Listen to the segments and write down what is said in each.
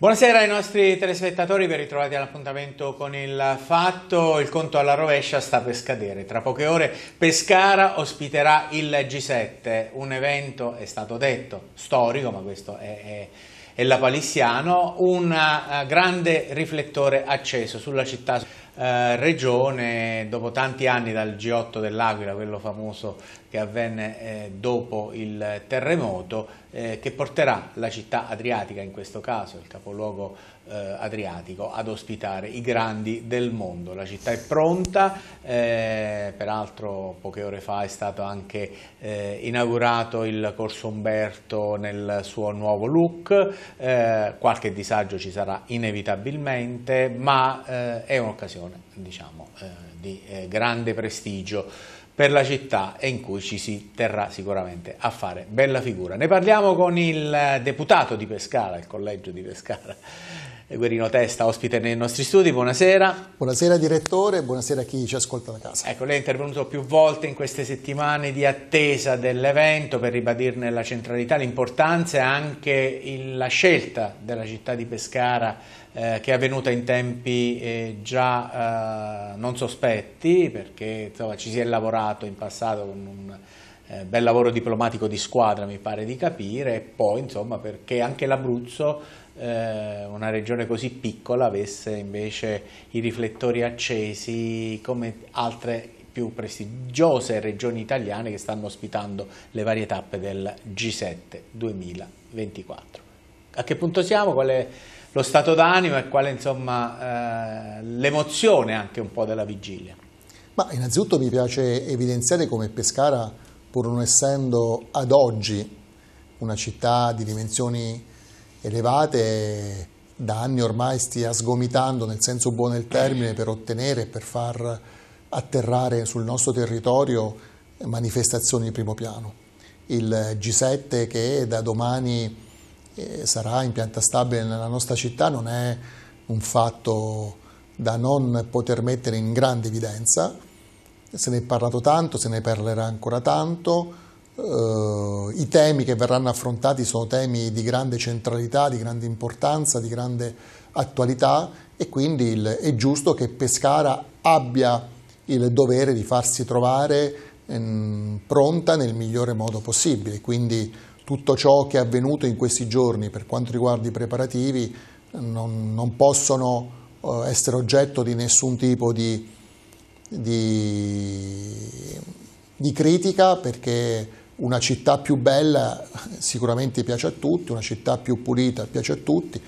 Buonasera ai nostri telespettatori, ben ritrovati all'appuntamento con il fatto. Il conto alla rovescia sta per scadere. Tra poche ore Pescara ospiterà il G7, un evento, è stato detto, storico, ma questo è, è e la Palissiano, un eh, grande riflettore acceso sulla città. Uh, regione dopo tanti anni dal G8 dell'Aquila, quello famoso che avvenne eh, dopo il terremoto, eh, che porterà la città adriatica, in questo caso il capoluogo eh, adriatico, ad ospitare i grandi del mondo. La città è pronta, eh, peraltro poche ore fa è stato anche eh, inaugurato il Corso Umberto nel suo nuovo look, eh, qualche disagio ci sarà inevitabilmente, ma eh, è un'occasione diciamo, di grande prestigio per la città e in cui ci si terrà sicuramente a fare bella figura. Ne parliamo con il deputato di Pescara, il collegio di Pescara, Guerino Testa, ospite nei nostri studi, buonasera. Buonasera direttore, buonasera a chi ci ascolta da casa. Ecco, lei è intervenuto più volte in queste settimane di attesa dell'evento per ribadirne la centralità, l'importanza e anche il, la scelta della città di Pescara eh, che è avvenuta in tempi eh, già eh, non sospetti perché insomma, ci si è lavorato in passato con un eh, bel lavoro diplomatico di squadra mi pare di capire, e poi insomma perché anche l'Abruzzo, eh, una regione così piccola, avesse invece i riflettori accesi come altre più prestigiose regioni italiane che stanno ospitando le varie tappe del G7 2024. A che punto siamo? Qual è lo stato d'animo e qual è insomma eh, l'emozione anche un po' della vigilia? Ma innanzitutto mi piace evidenziare come Pescara pur non essendo ad oggi una città di dimensioni elevate, da anni ormai stia sgomitando nel senso buono del termine per ottenere, per far atterrare sul nostro territorio manifestazioni di primo piano. Il G7 che da domani eh, sarà in pianta stabile nella nostra città non è un fatto da non poter mettere in grande evidenza, se ne è parlato tanto, se ne parlerà ancora tanto. Uh, I temi che verranno affrontati sono temi di grande centralità, di grande importanza, di grande attualità e quindi il, è giusto che Pescara abbia il dovere di farsi trovare ehm, pronta nel migliore modo possibile. Quindi tutto ciò che è avvenuto in questi giorni per quanto riguarda i preparativi non, non possono eh, essere oggetto di nessun tipo di di, di critica perché una città più bella sicuramente piace a tutti, una città più pulita piace a tutti,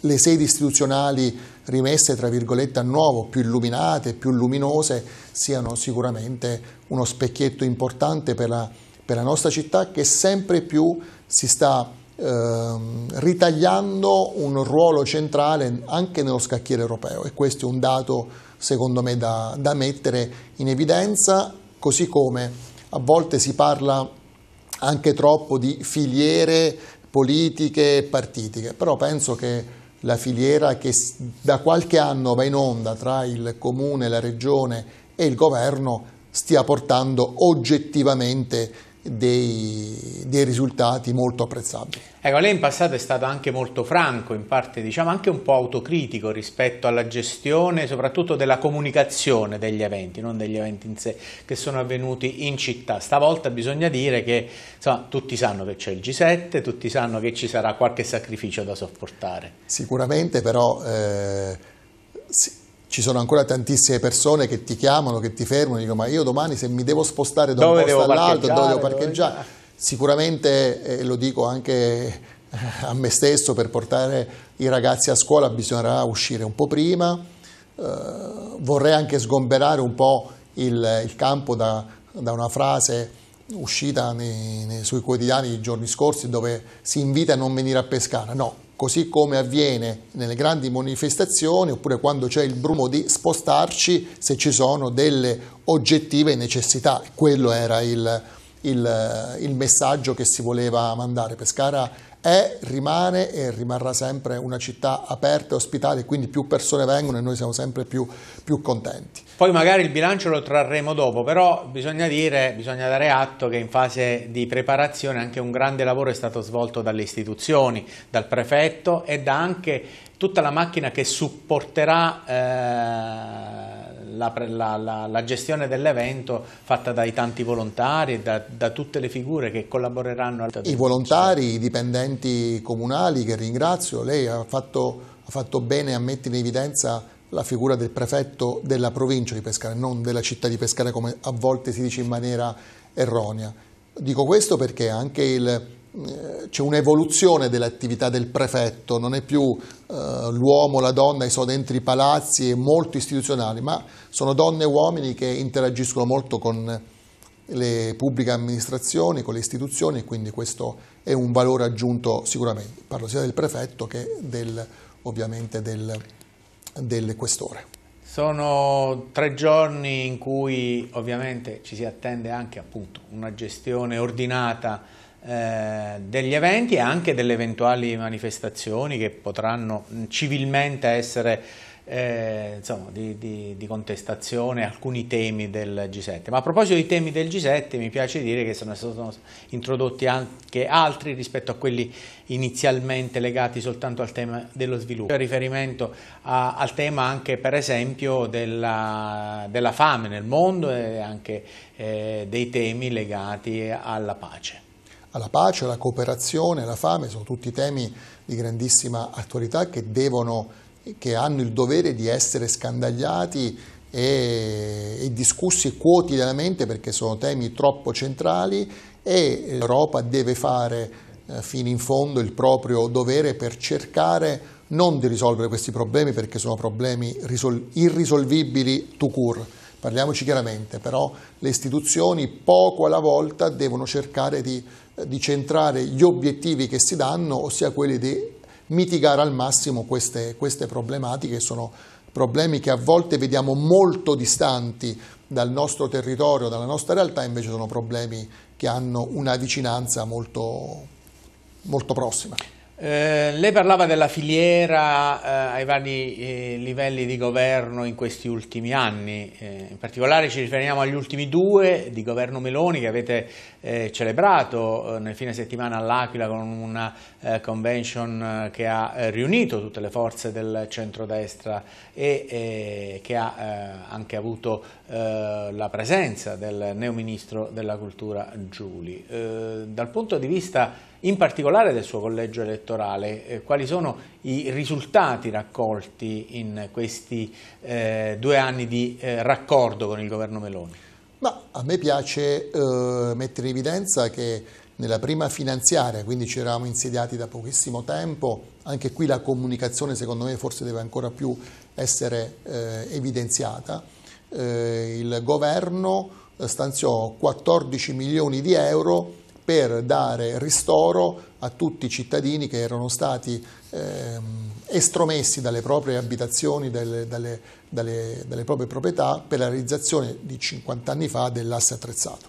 le sedi istituzionali rimesse tra virgolette a nuovo, più illuminate, più luminose, siano sicuramente uno specchietto importante per la, per la nostra città che sempre più si sta eh, ritagliando un ruolo centrale anche nello scacchiere europeo e questo è un dato secondo me da, da mettere in evidenza, così come a volte si parla anche troppo di filiere politiche e partitiche, però penso che la filiera che da qualche anno va in onda tra il comune, la regione e il governo stia portando oggettivamente dei, dei, risultati molto apprezzabili. Ecco, lei in passato è stato anche molto franco, in parte diciamo anche un po' autocritico rispetto alla gestione soprattutto della comunicazione degli eventi, non degli eventi in sé, che sono avvenuti in città. Stavolta bisogna dire che insomma, tutti sanno che c'è il G7, tutti sanno che ci sarà qualche sacrificio da sopportare. Sicuramente però... Eh, sì ci sono ancora tantissime persone che ti chiamano, che ti fermano, dicono ma io domani se mi devo spostare da un dove posto all'altro, dove devo parcheggiare? Dove... Sicuramente, eh, lo dico anche eh, a me stesso, per portare i ragazzi a scuola bisognerà uscire un po' prima, eh, vorrei anche sgomberare un po' il, il campo da, da, una frase uscita nei, nei, sui quotidiani i giorni scorsi dove si invita a non venire a pescare, no, così come avviene nelle grandi manifestazioni oppure quando c'è il brumo di spostarci se ci sono delle oggettive necessità. Quello era il, il, il messaggio che si voleva mandare. Pescara è, rimane e rimarrà sempre una città aperta e ospitale, quindi più persone vengono e noi siamo sempre più, più contenti. Poi magari il bilancio lo trarremo dopo, però bisogna dire, bisogna dare atto che in fase di preparazione anche un grande lavoro è stato svolto dalle istituzioni, dal prefetto e da anche tutta la macchina che supporterà eh, la, la, la gestione dell'evento fatta dai tanti volontari e da, da, tutte le figure che collaboreranno. I volontari, i dipendenti comunali che ringrazio, lei ha fatto, ha fatto bene a mettere in evidenza la figura del prefetto della provincia di Pescara, non della città di Pescara come a volte si dice in maniera erronea. Dico questo perché anche il eh, c'è un'evoluzione dell'attività del prefetto, non è più eh, l'uomo, la donna che sono dentro i palazzi e molto istituzionali, ma sono donne e uomini che interagiscono molto con le pubbliche amministrazioni, con le istituzioni, e quindi questo è un valore aggiunto sicuramente. Parlo sia del prefetto che del, ovviamente del, del questore. Sono tre giorni in cui ovviamente ci si attende anche appunto, una gestione ordinata eh, degli eventi e anche delle eventuali manifestazioni che potranno civilmente essere eh, insomma, di, di, di, contestazione alcuni temi del G7. Ma a proposito dei temi del G7 mi piace dire che sono stati introdotti anche altri rispetto a quelli inizialmente legati soltanto al tema dello sviluppo. C'è riferimento a, al tema anche per esempio della, della, fame nel mondo e anche eh, dei temi legati alla pace alla pace, alla cooperazione, alla fame, sono tutti temi di grandissima attualità che, devono, che hanno il dovere di essere scandagliati e, e discussi quotidianamente perché sono temi troppo centrali e l'Europa deve fare eh, fino in fondo il proprio dovere per cercare non di risolvere questi problemi perché sono problemi irrisolvibili tout court, Parliamoci chiaramente, però le istituzioni poco alla volta devono cercare di, eh, di centrare gli obiettivi che si danno, ossia quelli di mitigare al massimo queste, queste problematiche, sono problemi che a volte vediamo molto distanti dal nostro territorio, dalla nostra realtà, invece sono problemi che hanno una vicinanza molto, molto prossima. Eh, lei parlava della filiera eh, ai vari eh, livelli di governo in questi ultimi anni, eh, in particolare ci riferiamo agli ultimi due di governo Meloni che avete eh, celebrato nel fine settimana all'Aquila con una convention che ha riunito tutte le forze del centrodestra e che ha anche avuto la presenza del neo ministro della cultura Giuli. dal punto di vista in particolare del suo collegio elettorale, eh, quali sono i risultati raccolti in questi eh, due anni di eh, raccordo con il governo Meloni? Ma a me piace eh, mettere in evidenza che nella prima finanziaria, quindi ci eravamo insediati da pochissimo tempo, anche qui la comunicazione secondo me forse deve ancora più essere eh, evidenziata, il governo stanziò 14 milioni di euro per dare ristoro a tutti i cittadini che erano stati ehm, estromessi dalle proprie abitazioni, dalle, dalle, dalle, dalle, proprie proprietà per la realizzazione di 50 anni fa dell'asse attrezzato.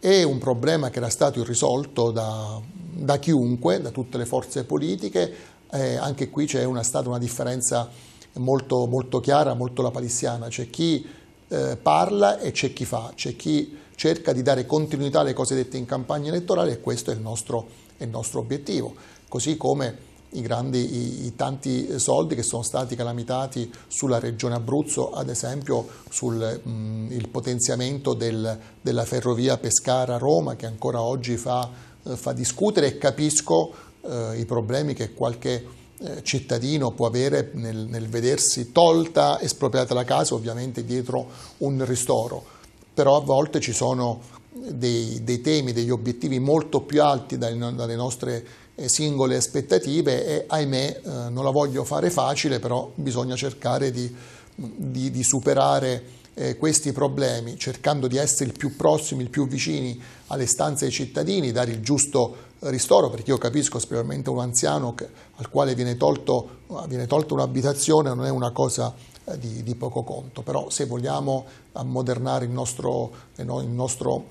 È un problema che era stato irrisolto da, da chiunque, da tutte le forze politiche, eh, anche qui c'è stata una differenza molto, molto chiara, molto lapalissiana, c'è chi eh, parla e c'è chi fa, c'è chi cerca di dare continuità alle cose dette in campagna elettorale e questo è il nostro, è il nostro obiettivo, così come i, grandi, i, i, tanti soldi che sono stati calamitati sulla regione Abruzzo, ad esempio sul mh, mm, potenziamento del, della ferrovia Pescara-Roma che ancora oggi fa, eh, fa discutere e capisco eh, i problemi che qualche eh, cittadino può avere nel, nel vedersi tolta, espropriata la casa, ovviamente dietro un ristoro però a volte ci sono dei, dei temi, degli obiettivi molto più alti dalle, dalle nostre eh, singole aspettative e ahimè eh, non la voglio fare facile, però bisogna cercare di, di, di superare eh, questi problemi, cercando di essere il più prossimi, il più vicini alle stanze dei cittadini, dare il giusto ristoro, perché io capisco specialmente un anziano che, al quale viene, tolto, viene tolta un'abitazione, non è una cosa eh, di, di, poco conto, però se vogliamo ammodernare il nostro, eh, il nostro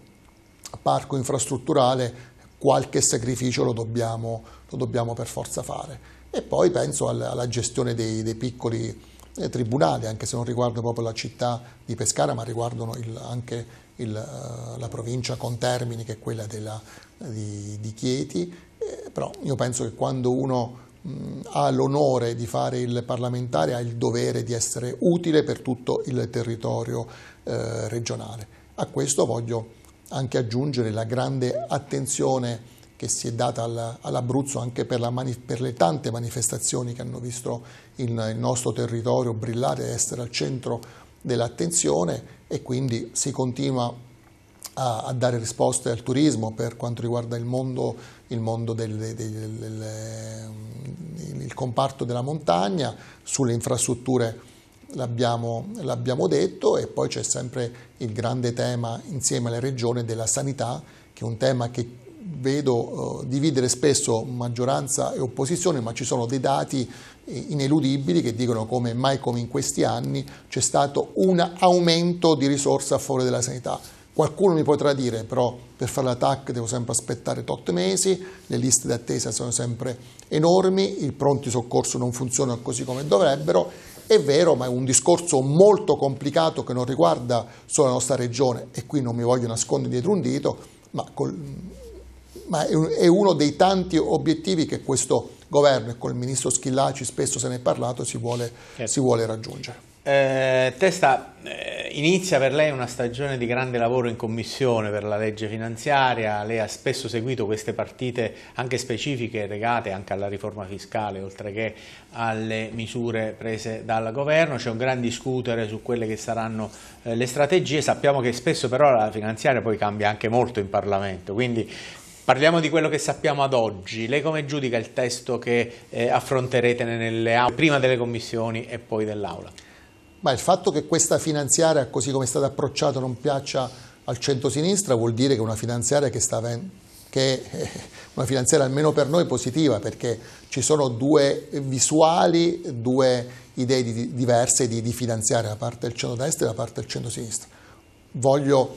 parco infrastrutturale qualche sacrificio lo dobbiamo, lo dobbiamo, per forza fare. E poi penso alla gestione dei, dei piccoli eh, tribunali, anche se non riguardo proprio la città di Pescara, ma riguardano il, anche il, la provincia con termini che è quella della, di, di, Chieti. Eh, però io penso che quando uno ha l'onore di fare il parlamentare, ha il dovere di essere utile per tutto il territorio eh, regionale. A questo voglio anche aggiungere la grande attenzione che si è data all'Abruzzo anche per, per, le tante manifestazioni che hanno visto il, nostro territorio brillare e essere al centro dell'attenzione e quindi si continua a, a, dare risposte al turismo per quanto riguarda il mondo, il, mondo del, del, del, ehm, il comparto della montagna, sulle infrastrutture l'abbiamo, detto e poi c'è sempre il grande tema insieme alla regione della sanità che è un tema che vedo eh, dividere spesso maggioranza e opposizione ma ci sono dei dati eh, ineludibili che dicono come mai come in questi anni c'è stato un aumento di risorse a favore della sanità Qualcuno mi potrà dire però per fare la TAC devo sempre aspettare 8 mesi, le liste d'attesa sono sempre enormi, i pronti soccorso non funzionano così come dovrebbero, è vero ma è un discorso molto complicato che non riguarda solo la nostra regione e qui non mi voglio nascondere dietro un dito, ma, col, ma è uno dei tanti obiettivi che questo governo e col ministro Schillaci spesso se ne è parlato si vuole, certo. si vuole raggiungere. Eh, testa, eh, inizia per lei una stagione di grande lavoro in commissione per la legge finanziaria, lei ha spesso seguito queste partite anche specifiche legate anche alla riforma fiscale oltre che alle misure prese dal governo, c'è un gran discutere su quelle che saranno eh, le strategie, sappiamo che spesso però la finanziaria poi cambia anche molto in Parlamento, quindi Parliamo di quello che sappiamo ad oggi. Lei come giudica il testo che eh, affronterete nelle, prima delle commissioni e poi dell'Aula? Ma il fatto che questa finanziaria, così come è stata approcciata, non piaccia al centro-sinistra vuol dire che è una finanziaria che sta che è eh, una finanziaria almeno per noi positiva perché ci sono due visuali, due idee di, diverse di, di finanziare da parte del centro-destra e da parte del centro-sinistra. Voglio,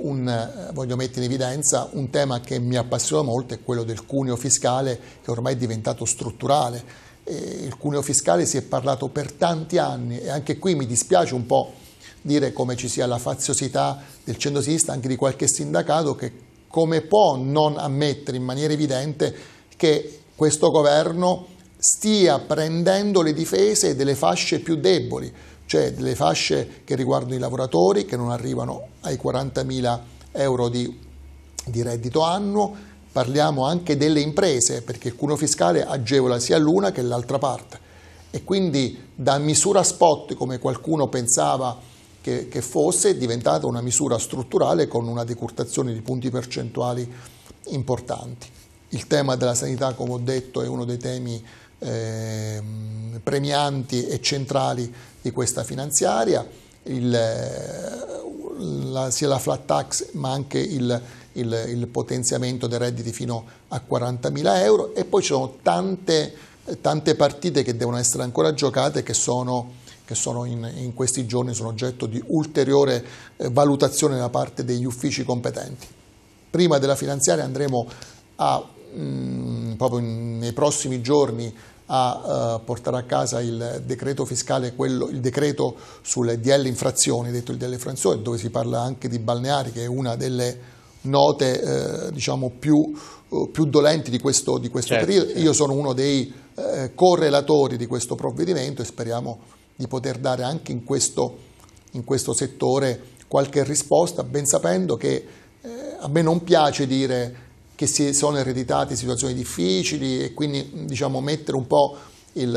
voglio, mettere in evidenza un tema che mi appassiona molto, è quello del cuneo fiscale che ormai è diventato strutturale eh, il cuneo fiscale si è parlato per tanti anni e anche qui mi dispiace un po' dire come ci sia la faziosità del centro anche di qualche sindacato che come può non ammettere in maniera evidente che questo governo stia prendendo le difese delle fasce più deboli, cioè delle fasce che riguardano i lavoratori che non arrivano ai 40.000 euro di, di reddito annuo, parliamo anche delle imprese, perché il cuneo fiscale agevola sia l'una che l'altra parte. E quindi da misura spot, come qualcuno pensava che, che fosse, è diventata una misura strutturale con una decurtazione di punti percentuali importanti. Il tema della sanità, come ho detto, è uno dei temi eh, premianti e centrali di questa finanziaria, il, eh, la, sia la flat tax ma anche il, il, il potenziamento dei redditi fino a 40.000 euro e poi ci sono tante, tante partite che devono essere ancora giocate che sono che sono in, in, questi giorni sono oggetto di ulteriore eh, valutazione da parte degli uffici competenti. Prima della finanziaria andremo a, mh, mm, proprio in, nei prossimi giorni a uh, portare a casa il decreto fiscale, quello, il decreto sulle DL infrazioni, detto il DL infrazioni, dove si parla anche di balneari, che è una delle note eh, diciamo più, eh, più, dolenti di questo, di questo certo, periodo. Certo. Io sono uno dei eh, correlatori di questo provvedimento e speriamo di poter dare anche in questo, in questo settore qualche risposta, ben sapendo che eh, a me non piace dire che si sono ereditate situazioni difficili e quindi diciamo, mettere un po' il,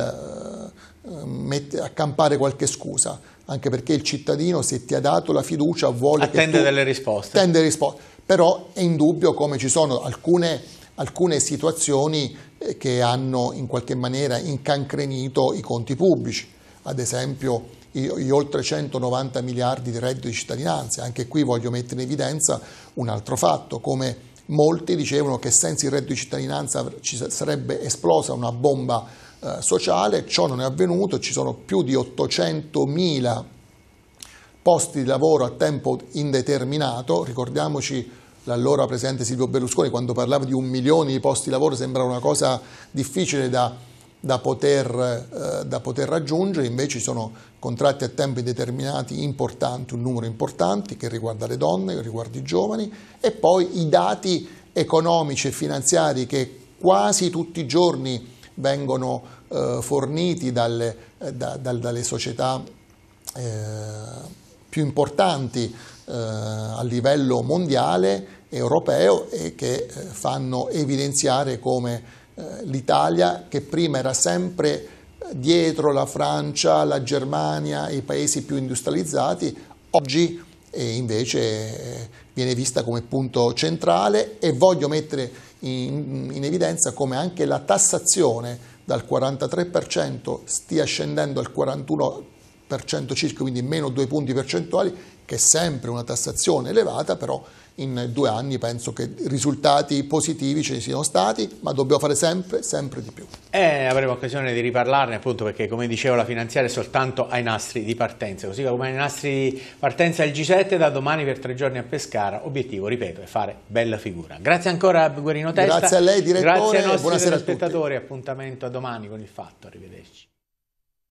eh, mette, accampare qualche scusa, anche perché il cittadino se ti ha dato la fiducia vuole attende che tu, delle risposte. Attende risposte però è indubbio come ci sono alcune, alcune situazioni eh, che hanno in qualche maniera incancrenito i conti pubblici, ad esempio gli oltre 190 miliardi di reddito di cittadinanza. Anche qui voglio mettere in evidenza un altro fatto, come molti dicevano che senza il reddito di cittadinanza ci sarebbe esplosa una bomba eh, sociale, ciò non è avvenuto, ci sono più di 800 mila posti di lavoro a tempo indeterminato, ricordiamoci l'allora presidente Silvio Berlusconi quando parlava di un milione di posti di lavoro sembrava una cosa difficile da, da, poter, eh, da poter, raggiungere, invece sono contratti a tempo indeterminato importanti, un numero importante che riguarda le donne, che riguarda i giovani e poi i dati economici e finanziari che quasi tutti i giorni vengono eh, forniti dalle, eh, da, dalle società eh, più importanti eh, a livello mondiale, e europeo e che eh, fanno evidenziare come eh, l'Italia, che prima era sempre dietro la Francia, la Germania, i paesi più industrializzati, oggi eh, invece viene vista come punto centrale e voglio mettere in, in evidenza come anche la tassazione dal 43% stia scendendo al 41% circa, quindi meno 2 punti percentuali, che è sempre una tassazione elevata, però in due anni penso che risultati positivi ce ne siano stati, ma dobbiamo fare sempre, sempre di più. Eh, avremo occasione di riparlarne appunto perché come dicevo la finanziaria è soltanto ai nastri di partenza, così come ai nastri di partenza il G7 da domani per tre giorni a Pescara, obiettivo ripeto è fare bella figura. Grazie ancora a Guerino Testa, grazie a lei direttore, grazie ai nostri spettatori, appuntamento a domani con il fatto, arrivederci.